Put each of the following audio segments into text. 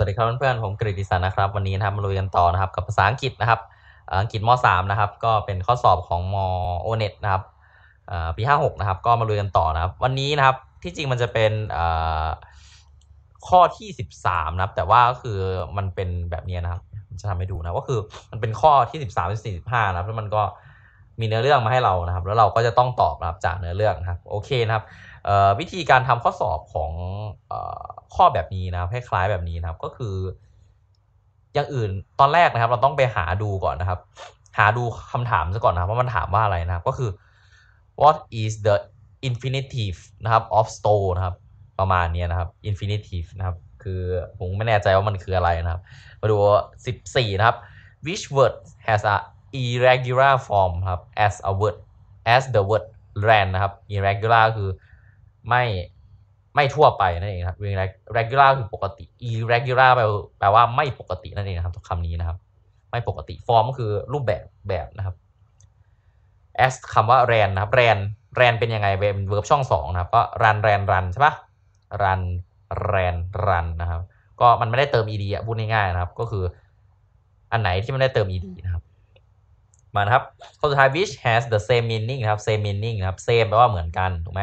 วัสดีครับเพื่อนๆผมกฤติสันนะครับ วันนี้นะครับมาลุยกันต่อนะครับ กับภาษาอังกฤษนะครับอังกฤษม .3 นะครับ ก็เป็นข้อสอบของมโอเน็ตนะครับปี56นะครับก็มาลุยกันต่อนะครับวันนี้นะครับที่จริงมันจะเป็นข้อที่ 13นะครับแต่ว่าก็คือมันเป็นแบบนี้นะครับ จะทำให้ดูนะก็คือมันเป็นข้อที่13 45นะครับแล้วมันก็มีเนื้อเรื่องมาให้เรานะครับ แล้วเราก็จะต้องตอบนะครับจากเนื้อเรื่องนะครับโอเคนะครับวิธีการทำข้อสอบของข้อแบบนี้นะครับ คล้ายๆแบบนี้นะครับ ก็คือ อย่างอื่นตอนแรกนะครับ เราต้องไปหาดูก่อนนะครับ หาดูคำถามซะก่อนนะครับ ว่ามันถามว่าอะไรนะครับก็คือ what is the infinitive นะครับ of store นะครับ ประมาณนี้นะครับ infinitive นะครับ คือผมไม่แน่ใจว่ามันคืออะไรนะครับ มาดู 14 นะครับ which word has a irregular form ครับ as a word as the word ran นะครับ irregular คือไม่ไม่ทั่วไปนั่นเองครับ regular คือปกติ irregular แปลว่าไม่ปกตินั่นเองนะครับคำนี้นะครับ ไม่ปกติฟอร์มก็คือรูปแบบแบบนะครับ as คำว่า ran นะครับ ran ran เป็นยังไงเป็น verb ช่องสองนะครับก็ run ran run ใช่ปะ run ran run นะครับ ก็มันไม่ได้เติม ed อ่ะพูดง่ายๆนะครับ ก็คือ อันไหนที่ไม่ได้เติม ed นะครับมาครับข้อสุดท้าย which has the same meaning นะครับ same meaning นะครับ same แปลว่าเหมือนกันถูกไหม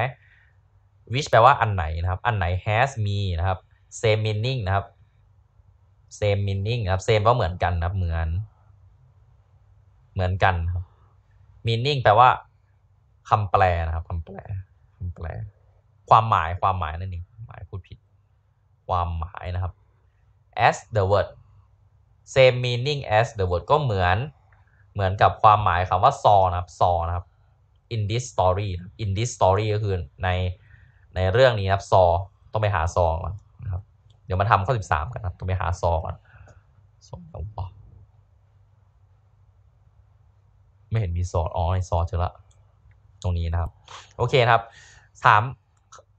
which แปลว่า อันไหนนะครับ อันไหน has มีนะครับ same meaning นะครับ same meaning นะครับ same ก็เหมือนกันนะครับเหมือนเหมือนกันครับ meaning แปลว่าคำแปลนะครับคำแปลคำแปลความหมายความหมายนั่นเองหมายพูดผิด ความหมายนะครับ as the word same meaning as the word ก็เหมือน เหมือนกับความหมายคำว่า saw นะครับ saw นะครับ in this story in this story ก็คือในในเรื่องนี้นะครับซอต้องไปหาซอก่อนนะครับ เดี๋ยวมาทำข้อสสิบามกันนะต้องไปหาซอก่อนซอของปอไม่เห็นมีซออ๋อในซอเจอละตรงนี้นะครับ โอเคครับสาม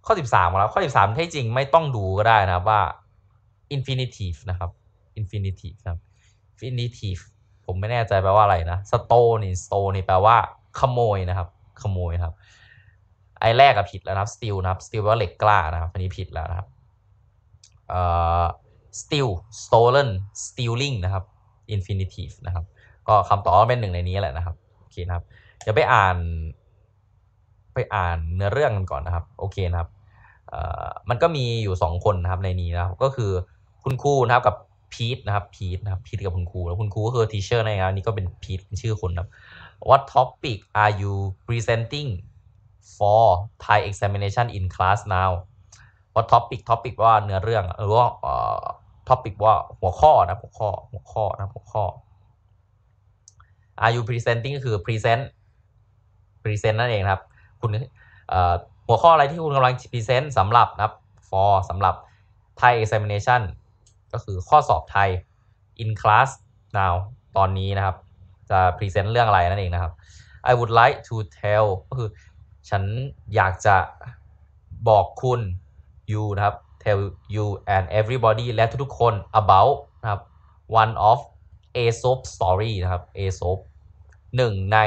ข้อสิบมาแล้ว ข้อสสิบามที่จริงไม่ต้องดูก็ได้นะว่า infinitive นะครับ infinitive ครับ infinitive ผมไม่แน่ใจแปลว่าอะไรนะ stone นี่ stone นี่แปลว่า ขโมยนะครับ ขโมยครับไอ้แรกอะผิดแล้วนะครับ steel นะครับ steel แปลว่าเหล็กกล้านะครับอันนี้ผิดแล้วนะครับเอ่อ s t e ล l stolen stealing นะครับ infinitive นะครับ ก็คำตอบเป็นหนึ่งในนี้แหละนะครับ โอเคนะครับเดี๋ยวไปอ่าน ไปอ่านเนื้อเรื่องกันก่อนนะครับ โอเคนะครับเอ่อมันก็มีอยู่สองคนนะครับในนี้นะครับ ก็คือคุณครูนะครับกับพีทนะครับพีทนะครับพีทกับคุณครู แล้วคุณครูก็คือทีเชอร์นะครับนี่ก็เป็นพีทเป็นชื่อคนนะครับ What topic are you presenting for Thai examination in class now ว่า topic topic ว่าเนื้อเรื่องหรือว่า topic ว่าหัวข้อนะหัวข้อหัวข้อนะ หัวข้อ are you presenting ก็คือ present present นั่นเองครับ คุณหัวข้ออะไรที่คุณกำลัง present สำหรับนะครับ for สำหรับ Thai examination ก็คือข้อสอบไทย in class now ตอนนี้นะครับ จะ present เรื่องอะไร นั่นเองนะครับ I would like to tell ก็คือฉัน อยากจะบอกคุณ you นะครับ tell you and everybody และทุก ๆ คน about นะครับ one of a s o p story นะครับ a s o p หนึ่งใน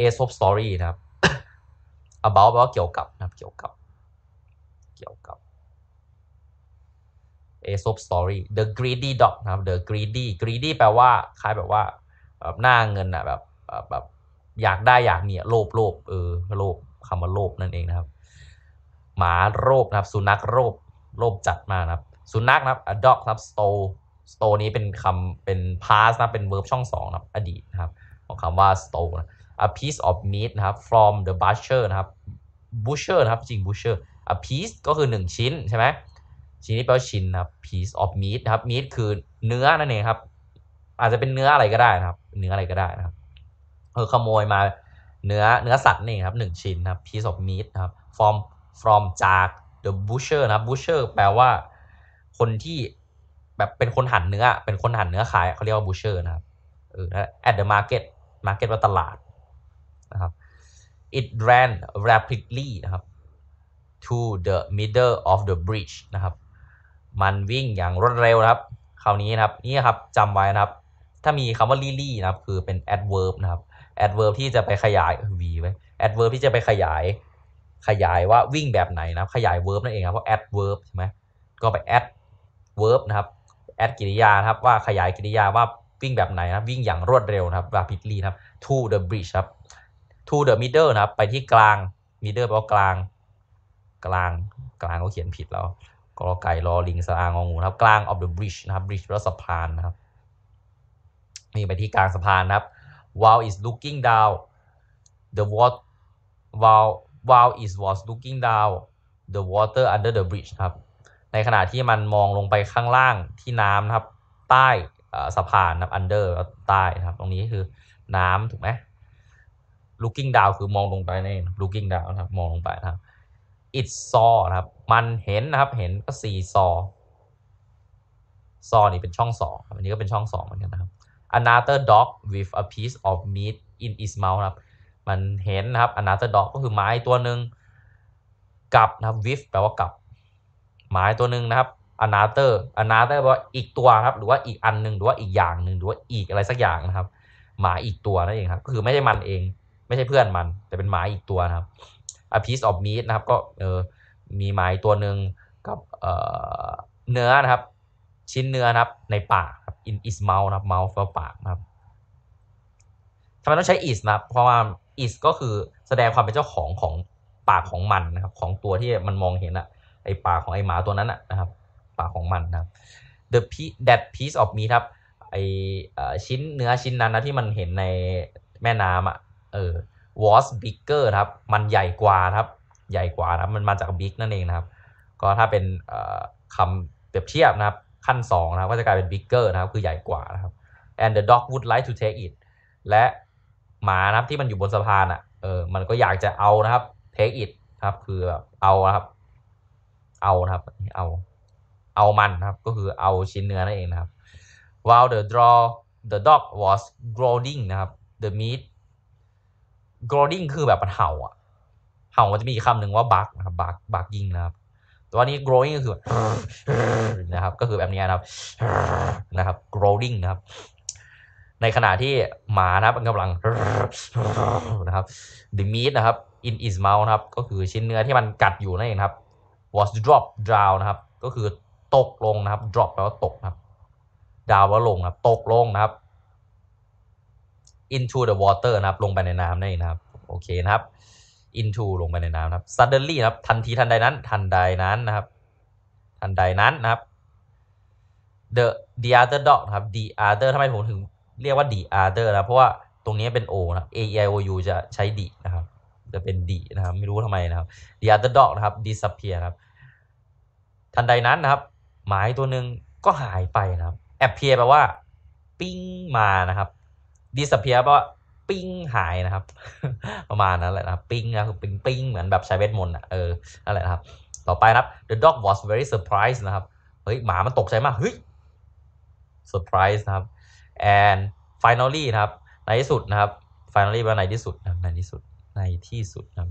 a s o p story นะครับ about แปลว่า เกี่ยวกับ นะครับ เกี่ยวกับเกี่ยวกับ a s o p story the greedy dog นะครับ the greedy greedy แปลว่าคล้ายแบบว่าแบบหน้าเงินอ่ะแบบ แบบอยากได้อยากมีโลภโลภเออโลภคำว่าโลภนั่นเองนะครับ หมาโลภนะครับ สุนัขโลภโลภจัดมากนะครับสุนัขนะครับ a dog นะครับ stole stole นี้เป็นคำเป็น past นะเป็น verb ช่องสองนะครับ อดีตนะครับของคำว่า stole นะ a piece of meat นะครับ from the butcher นะครับ butcher นะครับจริง butcher a piece ก็คือ 1 ชิ้นใช่ไหมชิ้นนี้แปลว่าชิ้นนะครับ piece of meat นะครับ meat คือเนื้อนั่นเองครับ อาจจะเป็นเนื้ออะไรก็ได้นะครับ เนื้ออะไรก็ได้นะครับเออขโมยมาเนื้อเนื้อสัตว์นี่ ครับหนึ่งชิ้นครับ piece of meat ครับ from from จาก the butcher นะ butcher แปลว่าคนที่ แบบ เป็นคนหั่นเนื้อ เป็นคนหั่นเนื้อขายเขาเรียกว่า butcher นะครับเออ at the market market ว่าตลาดนะครับ it ran rapidly นะครับ to the middle of the bridge นะครับ มันวิ่งอย่างรวดเร็วนะครับ คราวนี้นะครับ นี่ครับจำไว้นะครับ ถ้ามีคำว่าลี่ l l y นะครับ คือเป็น adverb นะครับ adverb ที่จะไปขยาย v ไว้ adverb ที่จะไปขยาย ขยายว่าวิ่งแบบไหนนะขยาย verb นั่นเองครับเพราะ adverb ใช่ไหมก็ไป add verb นะครับ add กริยานะครับ ว่าขยายกริยาว่าวิ่งแบบไหนนะวิ่งอย่างรวดเร็วนะครับ rapidly นะครับ to the bridge ครับ to the middle นะครับ ไปที่กลาง middle แปลว่ากลาง กลางกลางก็เขียนผิดแล้วกอไก่รอลิงสระงงูนะครับ กลาง of the bridge นะครับ bridge แปลว่าสะพานนะครับนี่ไปที่กลางสะพานนะครับ while is looking down the water while while is was looking down the water under the bridge ครับในขณะที่มันมองลงไปข้างล่างที่น้ำนะครับใต้สะพานนะ under ใต้นะครับตรงนี้คือ น้ำถูกไหม looking down คือมองลงไปนี looking down นะครับมองลงไปนะครับ it saw นะครับมันเห็นนะครับ เห็นก็ see saw saw นี่เป็นช่องสองอันนี้ก็เป็นช่องสองเหมือนกันนะครับ another dog with a piece of meat in its mouth ครับมันเห็นนะครับ another dog ก็คือไม้ตัวหนึ่งกับนะครับ with แปลว่ากับไม้ตัวหนึ่งนะครับ another another แปลว่าอีกตัวครับ หรือว่าอีกอันหนึ่งหรือว่าอีกอย่างหนึ่งหรือว่าอีกอะไรสักอย่างนะครับ หมาอีกตัวนั่นเองครับก็คือไม่ใช่มันเองไม่ใช่เพื่อนมัน แต่เป็นหมาอีกตัวนะครับ a piece of meat นะครับก็เออมีไม้ตัวหนึ่งกับเนื้อนะครับ ชิ้นเนื้อนะครับในป่า in is mouth นะครับ mouth แปลปากนะครับทำไมต้องใช้ is นะเพราะว่า is ก็คือแสดงความเป็นเจ้าของของปากของมันนะครับ ของตัวที่มันมองเห็นอะไอปากของไอหมาตัวนั้นนะครับ ปากของมันนะครับ the piece that piece of meat ครับไอชิ้นเนื้อชิ้นนั้นนะที่มันเห็นในแม่น้ำอะเออ was bigger ครับ มันใหญ่กว่าครับ ใหญ่กว่านะมันมาจาก big นั่นเองนะครับ ก็ถ้าเป็นคำเปรียบเทียบนะครับขั้น2นะครับก็จะกลายเป็น bigger นะครับ คือใหญ่กว่านะครับ and the dog would like to take it และหมานะครับที่มันอยู่บนสะพานอ่ะเออมันก็อยากจะเอานะครับ take it ครับ คือแบบเอาครับเอานะครับ เอา เอามันนะครับก็คือเอาชิ้นเนื้อนั่นเองนะครับ while the draw the dog was growling นะครับ the meat growling คือแบบมันเห่าอ่ะเห่า มันจะมีคำหนึ่งว่า bark นะครับ bark barking นะครับแต่ว่านี้ growing ก็คือนะครับก็คือ แบบนี้นะครับนะครับ growing นะครับ ในขณะที่หมานะครับกำลังนะครับ the meat นะครับ in its mouth นะครับก็คือชิ้นเนื้อที่มันกัดอยู่นั่นเองครับ was drop down นะครับ ก็คือตกลงนะครับ drop แปลว่าตกนะครับ down แปลว่าลงนะครับ ตกลงนะครับ into the water นะครับ ลงไปในน้ำนั่นเองนะครับ โอเคนะครับ into ลงไปในน้ำนะครับ suddenly ครับทันที ทันใดนั้น ทันใดนั้นนะครับทันใดนั้นนะครับ the the other dog ครับ the other ทำไมผมถึง เรียกว่า the other นะเพราะว่าตรงนี้เป็น o นะ a i o u จะใช้ d นะครับจะเป็น d นะครับ ไม่รู้ทำไมนะครับ the other dog นะครับ disappear ครับ ทันใดนั้นนะครับหมายตัวหนึ่งก็หายไปนะครับ appear แปลว่า ปิ้งมานะครับ disappear แปลว่าปิ้ง หายนะครับประมาณนั้นแหละนะปิ้งนะคือปิ้งปิ้งเหมือนแบบใช้เวทมนต์อ่ะเออนั่นแหละครับ ต่อไปครับ the dog was very surprised นะครับ เฮ้ย หมามันตกใจมาก เฮ้ย surprise นะครับ and finally นะครับ ในที่สุดนะครับ finally ว่าในที่สุดนะในที่สุดในที่สุดนะ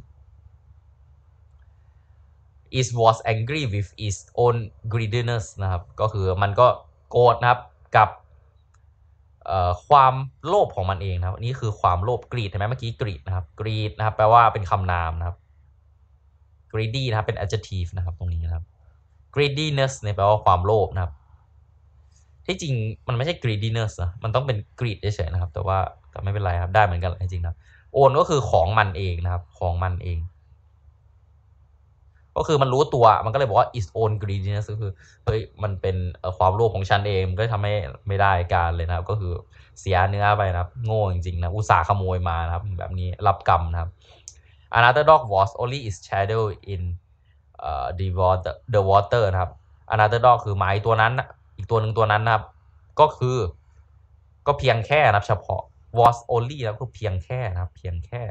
is was angry with its own greediness นะครับ ก็คือมันก็โกรธนะครับกับความโลภของมันเองนะครับนี่คือความโลภกรีดเห็นไหมเมื่อกี้กรีดนะครับกรีดนะครับ แปลว่าเป็นคำนามนะครับ greedy นะครับเป็น adjective นะครับตรงนี้นะครับ greediness เนี่ยแปลว่าความโลภนะครับที่จริงมันไม่ใช่ greediness นะมันต้องเป็น greed เฉยๆ นะครับ แต่ว่าก็ไม่เป็นไรครับได้เหมือนกันจริงๆนะโอนก็คือของมันเองนะครับ ของมันเองก็คือมันรู้ตัว มันก็เลยบอกว่า its own greediness ก็คือ เฮ้ย มันเป็นความโลภของฉันเอง ก็ทำให้ไม่ได้การเลยนะครับ ก็คือเสียเนื้อไปนะครับ โง่จริง ๆ นะ อุตส่าห์ขโมยมานะครับ แบบนี้ รับกรรมนะครับ another dog was only its shadow in uh, the water the water นะครับ another dog คือหมายตัวนั้น อีกตัวหนึ่งตัวนั้นนะครับ ก็คือ ก็เพียงแค่นะครับ เฉพาะ was only แล้วก็เพียงแค่นะครับ เพียงแค่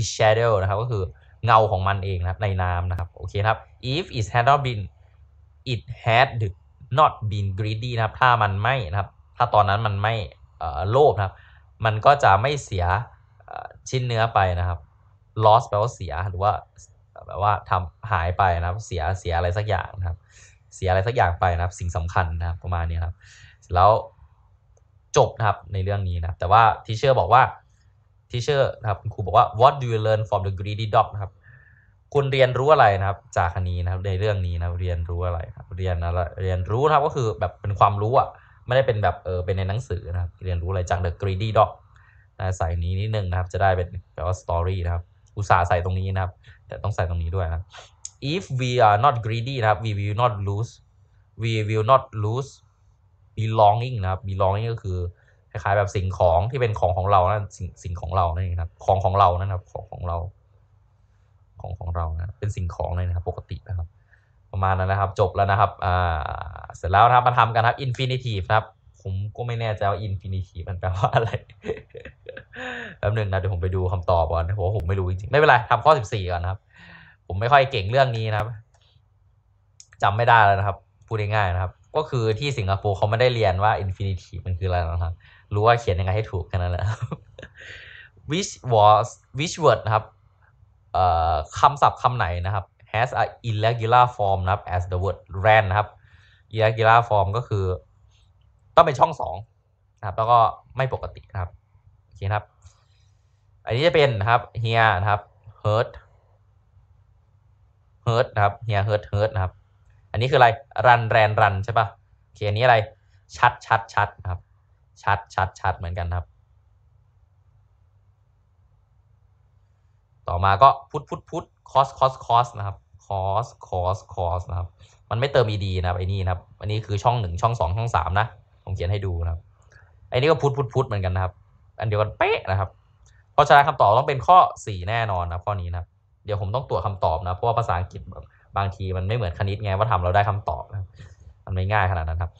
is shadow นะครับ ก็คือเงา ของ มันเองนะครับในน้ำนะครับโอเคครับ if it had not been it had not been greedy นะครับถ้ามันไม่นะครับ ถ้าตอนนั้นมันไม่โลภนะครับ มันก็จะไม่เสียชิ้นเนื้อไปนะครับ loss แปลว่าเสียหรือว่าแบบว่าทำหายไปนะครับเสียเสียอะไร สักอย่างนะครับเสียอะไรสักอย่างไปนะครับ สิ่งสำคัญนะครับประมาณนี้ครับ แล้วจบนะครับในเรื่องนี้นะแต่ว่าทีเชอร์บอกว่าทีเชอร์นะครับคุณครูบอกว่า what do you learn from the greedy dog นะครับคุณเรียนรู้อะไรนะครับ จากคันนี้นะครับในเรื่องนี้นะเรียนรู้อะไรครับเรียนอะไรเรียนรู้นะครับก็คือแบบเป็นความรู้อ่ะไม่ได้เป็นแบบเออเป็นในหนังสือนะครับ เรียนรู้อะไรจาก the greedy dog นะใส่นี้นิดนึงนะครับ จะได้เป็นแบบว่าสตอรี่นะครับอุตส่าห์ใส่ตรงนี้นะครับ แต่ต้องใส่ตรงนี้ด้วยนะ if we are not greedy นะครับ we will not lose we will not lose belonging นะครับ belonging ก็คือคล้ายๆแบบสิ่งของที่เป็นของของเรานะสิ่งสิ่งของเรานั่นเองครับของของเรานะครับ ของของเรา ของของเรานะเป็นสิ่งของเลยนะครับ ปกตินะครับ ประมาณนั้นนะครับ จบแล้วนะครับอ่าเสร็จแล้วนะครับมาทำกันครับอินฟินิทีฟครับ ผมก็ไม่แน่ใจว่าอินฟินิทีฟมันแปลว่าอะไรแป๊บหนึ่งนะ เดี๋ยวผมไปดูคำตอบก่อนเพราะผมไม่รู้จริงๆไม่เป็นไรทำข้อสิบสี่ก่อนนะครับ ผมไม่ค่อยเก่งเรื่องนี้นะครับ จำไม่ได้แล้วนะครับ พูดง่ายๆนะครับ ก็คือที่สิงคโปร์เขาไม่ได้เรียนว่าอินฟินิทีฟมันคืออะไรนะครับรู้ว่าเขียนยังไงให้ถูกแค่นั้นแหละ which was which word นะครับ คำศัพท์คำไหนนะครับ has a irregular form นะครับ as the word ran นะครับ irregular form ก็คือ ต้องเป็นช่องสองนะครับ แล้วก็ไม่ปกตินะครับโอเคครับ อันนี้จะเป็น นะครับ here นะครับ hurt hurt นะครับ here hurt hurt นะครับ อันนี้คืออะไร run ran run ใช่ปะ่ะโอเคอันนี้อะไร ชัดชัดชัดนะครับชัดชัดชัดเหมือนกันครับ ต่อมาก็พุทพุทพุทคอสคอสคอสนะครับ คอสคอสคอสนะครับ มันไม่เติมอีดีนะไอ้นี่นะครับ อันนี้คือช่องหนึ่งช่องสองช่องสามนะผมเขียนให้ดูนะครับไอ้นี่ก็พุทพุทพุทเหมือนกันนะครับ อันเดียวกันเป๊ะนะครับเพราะฉะนั้นคำตอบต้องเป็นข้อสี่แน่นอนนะข้อนี้นะครับ เดี๋ยวผมต้องตรวจคาตอบนะเพราะว่าภาษาอังกฤษบบางทีมันไม่เหมือนคณิตไงว่าทำเราได้คำตอบนะมันไม่ง่ายขนาดนั้นครับ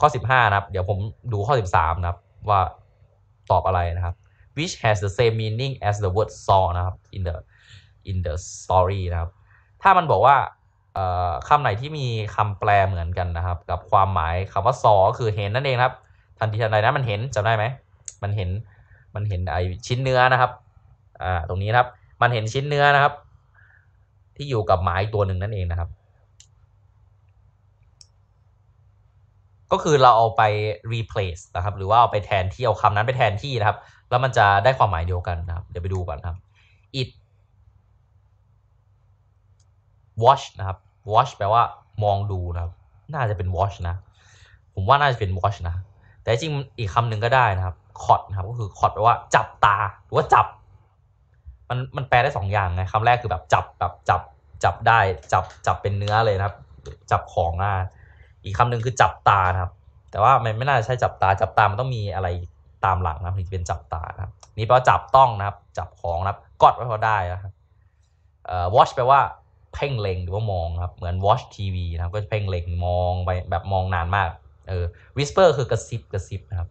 ข้อ 15นะครับ เดี๋ยวผมดูข้อ 13 นะครับว่า ตอบอะไรนะครับ which has the same meaning as the word saw นะครับ in the in the story นะครับถ้ามันบอกว่าคำไหนที่มีคำแปลเหมือนกันนะครับกับความหมายคำว่า saw ก็คือเห็นนั่นเองครับ ทันทีทันใดนะมันเห็นจำได้ไหมมันเห็นมันเห็นไอชิ้นเนื้อนะครับตรงนี้นะครับมันเห็นชิ้นเนื้อนะครับ ที่อยู่กับหมายตัวหนึ่งนั่นเองนะครับก็คือเราเอาไป replace นะครับ หรือว่าเอาไปแทนที่เอาคำนั้นไปแทนที่นะครับ แล้วมันจะได้ความหมายเดียวกันนะครับเดี๋ยวไปดูก่อนครับ it watch นะครับ watch แปลว่า มองดูนะครับ น่าจะเป็น watch นะ ผมว่าน่าจะเป็น watch นะแต่จริงอีกคำหนึ่งก็ได้นะครับ caught นะครับ ก็คือ caught แปลว่าจับตา หรือว่าจับมันมันแปลได้สองอย่างไงคำแรกคือแบบจับแบบจับจับได้ จับจับเป็นเนื้อเลยนะครับ จับของอ่ะอีกคำหนึ่งคือจับตาครับ แต่ว่ามันไม่น่าใช่จับตาจับตามันต้องมีอะไรตามหลังนะถึงจะเป็นจับตานะครับนี่แปลว่าจับต้องนะครับ จับของนะครับกอดไว้พอได้ นะครับเอ่อ watch แปลว่าเพ่งเล็งหรือว่ามองครับ เหมือน watch TV นะครับ ก็เพ่งเล็งมองไปแบบมองนานมาก เออ whisper คือกระซิบกระซิบนะครับ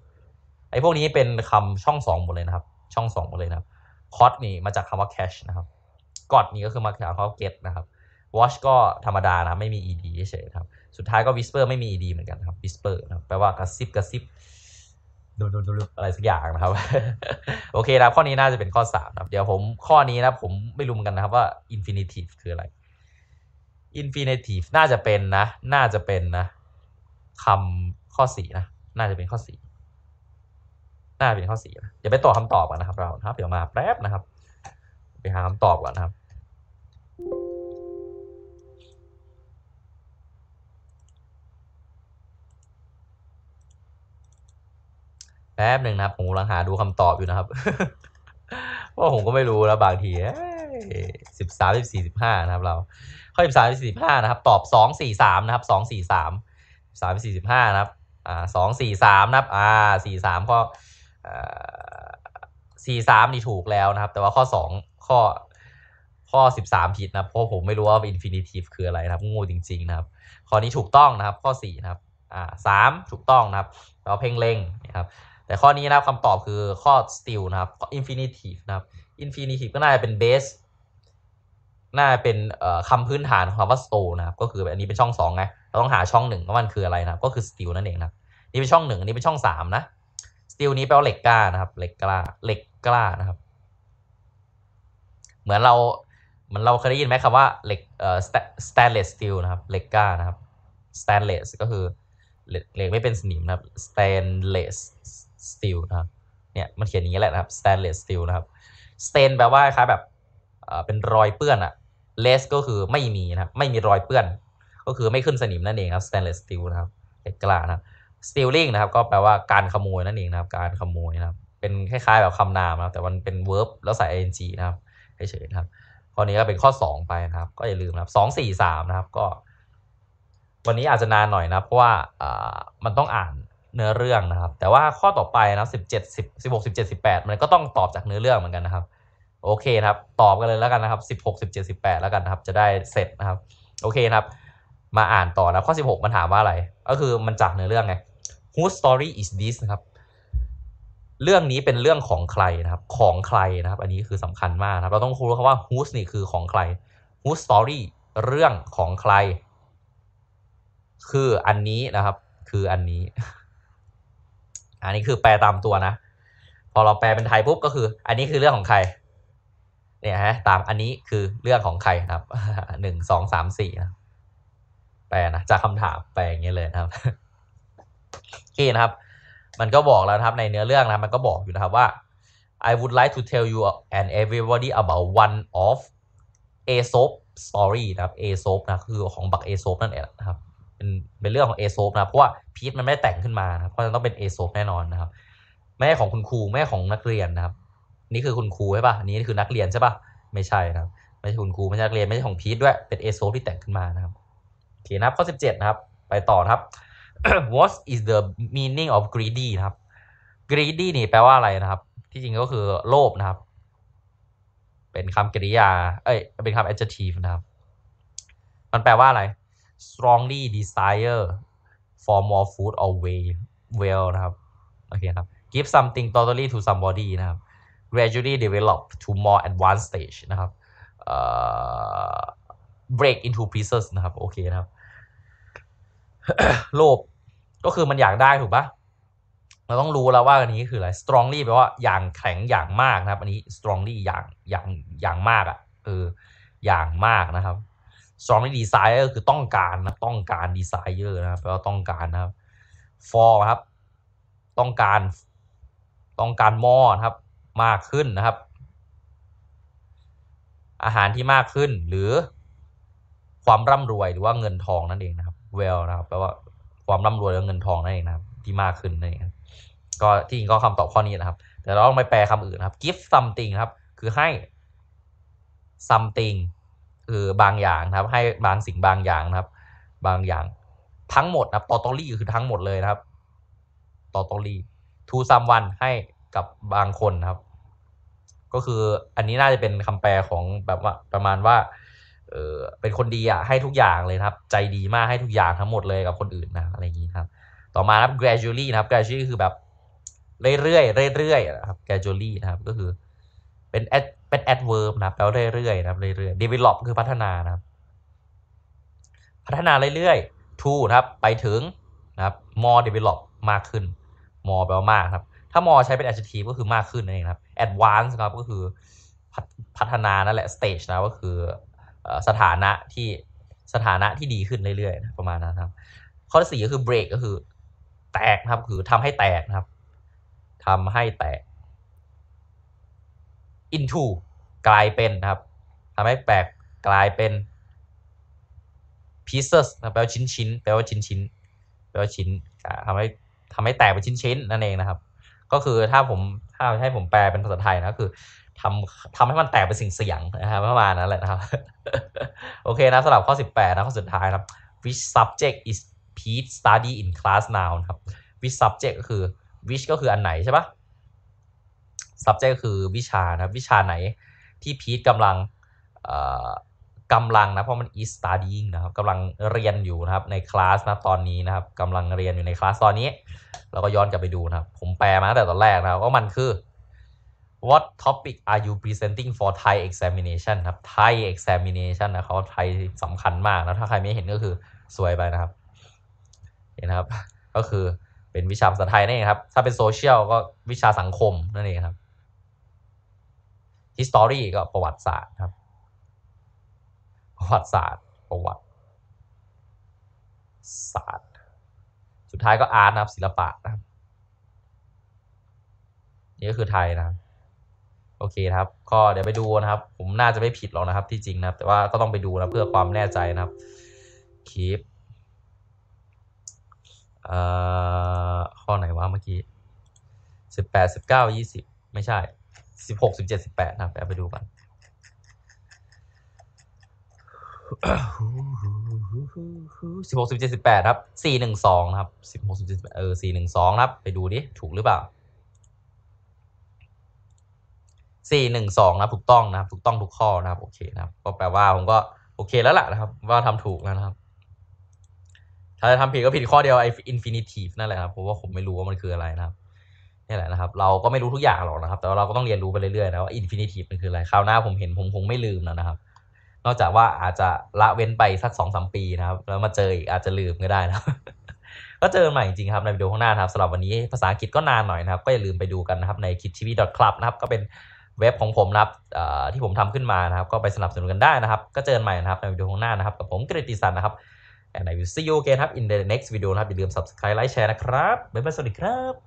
ไอ้พวกนี้เป็นคำช่องสองหมดเลยนะครับ ช่องสองหมดเลยนะครับคอดนี่มาจากคำว่า cash นะครับ กอดนี่ก็คือมาจากคำว่า get นะครับวอชก็ธรรมดานะไม่มี ed เฉยครับสุดท้ายก็วิสเปอร์ไม่มี ed เหมือนกันครับวิสเปอร์นะแปลว่ากระซิบกระซิบดูดูดูอะไรสักอย่างนะครับ โอเคนะข้อนี้น่าจะเป็นข้อ3นะครับเดี๋ยวผมข้อนี้นะผมไม่รู้เหมือนกันนะครับว่า infinitive คืออะไร infinitive น่าจะเป็นนะ น่าจะเป็นนะคำข้อ4นะน่าจะเป็นข้อ4น่าจะเป็นข้อ4นะเดี๋ยวไปต่อคำตอบกันนะครับเราครับ เดี๋ยวมาแป๊บนะครับ ไปหาคำตอบก่อนนะครับแป๊บหนึ่งนะผมกำลังหาดูคำตอบอยู่นะครับว่าผมก็ไม่รู้แล้ว บางทีสิบสามสิบสี่สิบห้านะครับ เรา ข้อสิบสามสี่สิบห้านะครับ ตอบสองสี่สามนะครับสองสี่สามสามสี่สิบห้านะครับ อ่าสองสี่สามนะครับ อ่าสี่สามข้อสี่สามนี่ถูกแล้วนะครับ แต่ว่าข้อสองข้อ ข้อสสิบามผิดนะเพราะผมไม่รู้ว่า infinitive คืออะไรนะครับงูจริงๆนะครับ ข้อนี้ถูกต้องนะครับ ข้อสี่นะครับ อ่าสามถูกต้องนะครับเราเพ่งเล็งนะครับแต่ข้อนี้นะครับคำตอบคือข้อ still นะครับ infinitive นะครับ infinitive ก็น่าจะเป็น base น่าเป็นคำพื้นฐานของคำว่า so นะครับ ก็คืออันนี้เป็นช่องสองไง เราต้องหาช่องหนึ่งว่ามันคืออะไรนะ ก็คือ steel นั่นเองนะ นี่เป็นช่องหนึ่งอันนี้เป็นช่องสามนะ steel นี้แปลว่าเหล็กกล้านะครับเหล็กกล้าเหล็กกล้านะครับ เหมือนเราเหมือนเราเคยได้ยินไหมคำว่าเหล็ก stainless steel นะครับเหล็กกล้านะครับ stainless ก็คือเหล็กไม่เป็นสนิมนะครับ stainless สตีลนะครับเนี่ยมันเขียนอย่างนี้แหละนะครับ stainless steel นะครับ stain แปลว่าคล้ายแบบเป็นรอยเปื้อนอะ less ก็คือไม่มีนะครับ ไม่มีรอยเปื้อน ก็คือไม่ขึ้นสนิมนั่นเองครับ stainless steel นะครับ เหล็กกล้านะครับ stealing นะครับก็แปลว่าการขโมยนั่นเองนะครับ การขโมยนะครับ เป็นคล้ายๆ แบบคำนามนะครับแต่มันเป็น verb แล้วใส่ ing นะครับเฉยๆนะครับข้อนี้ก็เป็นข้อ 2 ไปนะครับก็อย่าลืมนะครับสองสี่สามนะครับก็วันนี้อาจจะนานหน่อยนะเพราะว่ามันต้องอ่านเนื้อเรื่องนะครับ แต่ว่าข้อต่อไปนะสิบเจ็ดสิบสิบหกสิบเจ็ดสิบแปดมันก็ต้องตอบจากเนื้อเรื่องเหมือนกันนะครับ โอเคครับ ตอบกันเลยแล้วกันนะครับสิบหกสิบเจ็ดสิบแปดแล้วกันนะครับ จะได้เสร็จนะครับ โอเคครับมาอ่านต่อนะข้อสิบหกมันถามว่าอะไร ก็คือมันจากเนื้อเรื่องไง whose story is this นะครับเรื่องนี้เป็นเรื่องของใครนะครับ ของใครนะครับ อันนี้คือสำคัญมากครับ เราต้องรู้คำว่า whose นี่คือของใคร whose story เรื่องของใคร คืออันนี้นะครับคืออันนี้อันนี้คือแปลตามตัวนะ พอเราแปลเป็นไทยปุ๊บก็คือ อันนี้คือเรื่องของใครเนี่ยฮะตามอันนี้คือเรื่องของใครครับหนึ่งสองสามสี่นะแปลนะ จากคาถามแปลอย่างเงี้ยเลยนะครับที่นะครับ มันก็บอกแล้วนะครับในเนื้อเรื่องนะ มันก็บอกอยู่นะครับว่า I would like to tell you and everybody about one of Aesop story นะครับ Aesop นะคือของบัก a อ s o p นั่นเองนะครับเป็นเป็นเรื่องของเอโซปนะเพราะว่าพีทมันไม่ได้แต่งขึ้นมานะเพราะฉะนั้นต้องเป็นเอโซปแน่นอนนะครับ แม่ของคุณครูแม่ของนักเรียนนะครับ นี่คือคุณครูใช่ปะนี่คือนักเรียนใช่ปะไม่ใช่นะครับไม่ใช่คุณครูไม่ใช่นักเรียนไม่ใช่ของพีทด้วยเป็นเอโซปที่แต่งขึ้นมานะครับโอเคนับข้อสิบเจ็ดนะครับ ไปต่อครับ what is the meaning of greedy นะครับ greedy นี่แปลว่าอะไรนะครับ ที่จริงก็คือโลภนะครับ เป็นคำกริยาเอ้ยเป็นคำ adjective นะครับมันแปลว่าอะไร strongly desire for more food or well นะครับโอเคครับ give something totally to somebody นะครับ gradually develop to more advanced stage นะครับ break into pieces นะครับโอเคนะครับโลภก็คือมันอยากได้ถูกปะเราต้องรู้แล้วว่าอันนี้คืออะไร strongly แปลว่าอย่างแข็งอย่างมากนะครับ อันนี้ strongly อย่างอย่างอย่างมากอะ่ะเอออย่างมากนะครับสองในดีไซน์ก็คือต้องการนะต้องการดีไซน์เยอะนะครับแปลว่าต้องการนะครับฟอร์ครับ ต้องการ ต้องการมอนะครับ มากขึ้นนะครับอาหารที่มากขึ้น หรือ ความร่ำรวยหรือว่าเงินทองนั่นเองนะครับเวลนะครับ แปลว่าความร่ำรวยแลอเงินทองนั่นเองนะครับ ที่มากขึ้นนั่นเองก็ที่จริงก็คำตอบข้อนี้นะครับ แต่เราต้องไปแปลคำอื่นนะครับ give something ครับ คือให้ something คือบางอย่างนะครับ ให้บางสิ่งบางอย่างนะครับ บางอย่างทั้งหมดนะตอตอรี่คือทั้งหมดเลยนะครับตอตอรี่ทูซัมวันให้กับบางคนนะครับ ก็คืออันนี้น่าจะเป็นคำแปลของแบบว่า ประมาณว่า เออเป็นคนดีอ่ะให้ทุกอย่างเลยนะครับใจดีมากให้ทุกอย่างทั้งหมดเลยกับคนอื่นนะอะไรอย่างนี้ครับ ต่อมานะครับ gradually นะครับ gradually คือแบบเรื่อยๆเรื่อยๆนะครับ gradually นะครับก็คือเป็นเป็น adverb นะแปลวเรื่อยๆนะเรื่อยๆ develop คือพัฒนานะครับ พัฒนาเรื่อยๆ to นะครับไปถึงนะครับ more develop มากขึ้น more แปลว่ามากครับ ถ้า more ใช้เป็น adjective ก็คือมากขึ้นนั่นเองครับ advance ครับก็คือพัฒนานั่นแหละ stage นะ ก็คือสถานะที่สถานะที่ดีขึ้นเรื่อยๆนะประมาณนั้นครับ ข้อที่สี่ก็คือ break ก็คือแตกนะครับคือทำให้แตกนะครับ ทำให้แตก into กลายเป็นนะครับทำให้แปลกกลายเป็น pieces แปลว่าชิ้นชิ้นแปลว่าชิ้นชิ้นแปลว่าชิ้นทำให้ทำให้แตกเป็นชิ้นชิ้นนั่นเองนะครับ ก็คือถ้าผมถ้าให้ผมแปลเป็นภาษาไทยนะคือทำทำให้มันแตกเป็นสิ่งเสียงนะครับประมาณนั้นแหละนะครับ โอเคนะสำหรับข้อ 18 นะข้อสุดท้ายนะครับ which subject is Pete study in class now นะครับ which subject ก็คือ which ก็คืออันไหนใช่ปะ subject ก็คือวิชานะวิชาไหนที่พีทกำลังกำลัง นะ เพราะมัน is studying นะครับกำลังเรียนอยู่นะครับในคลาสนะตอนนี้นะครับกำลังเรียนอยู่ในคลาสตอนนี้เราก็ย้อนกลับไปดูนะครับผมแปลมาตั้งแต่ตอนแรกนะครับว่ามันคือ what topic are you presenting for Thai examination ครับ Thai examination นะเขาไทยสำคัญมากนะ ถ้าใครไม่เห็นก็คือสวยไปนะครับเห็นนะครับ ก็คือเป็นวิชาภาษาไทยนั่นเองครับ ถ้าเป็นโซเชียลก็วิชาสังคมนั่นเองครับ history ก็ประวัติศาสตร์ครับ ประวัติศาสตร์ ประวัติศาสตร์ สุดท้ายก็อาร์ตนะครับ ศิลปะนะครับ นี่ก็คือไทยนะครับ โอเคครับ ก็เดี๋ยวไปดูนะครับ ผมน่าจะไม่ผิดหรอกนะครับ ที่จริงนะครับ แต่ว่าก็ต้องไปดูนะเพื่อความแน่ใจนะครับ คลิปข้อไหนวะเมื่อกี้สิบแปดสิบเก้า ยี่สิบ ไม่ใช่สิบหกสิบเจ็ดสิบแปดนะไปดูกัน สิบหกสิบเจ็ดสิบแปดครับสี่หนึ่งสองนะครับสิบหกสิบเจ็ดเออสี่หนึ่งสองครับไปดูดิถูกหรือเปล่าสี่หนึ่งสองนะถูกต้องนะครับ ถูกต้องทุกข้อนะครับโอเคนะครับ ก็แปลว่าผมก็โอเคแล้วล่ะนะครับ ว่าทำถูกแล้วนะครับ ถ้าจะทำผิดก็ผิดข้อเดียวไอ้อินฟินิทีฟนั่นแหละครับเพราะว่าผมไม่รู้ว่ามันคืออะไรนะครับนี่แหละนะครับ เราก็ไม่รู้ทุกอย่างหรอกนะครับ แต่เราก็ต้องเรียนรู้ไปเรื่อยๆนะว่าอินฟินิทีฟมันคืออะไร คราวหน้าผมเห็น ผมคงไม่ลืมแล้วนะครับ นอกจากว่าอาจจะละเว้นไปสักสองสามปีนะครับ แล้วมาเจออีกอาจจะลืมก็ได้นะ ก็เจอใหม่จริงครับในวิดีโอข้างหน้าครับสำหรับวันนี้ภาษาอังกฤษก็นานหน่อยนะครับ ก็อย่าลืมไปดูกันนะครับในคิดทวีดอทคลับนะครับ ก็เป็นเว็บของผมนะครับที่ผมทำขึ้นมานะครับ ก็ไปสนับสนุนกันได้นะครับ ก็เจอใหม่นะครับในวิดีโอข้างหน้านะครับ กับผมกฤติสันนะครับ and I will see you again ครับ in the next video นะครับอย่าลืม subscribe like share นะครับบ๊ายบายสวัสดีครับ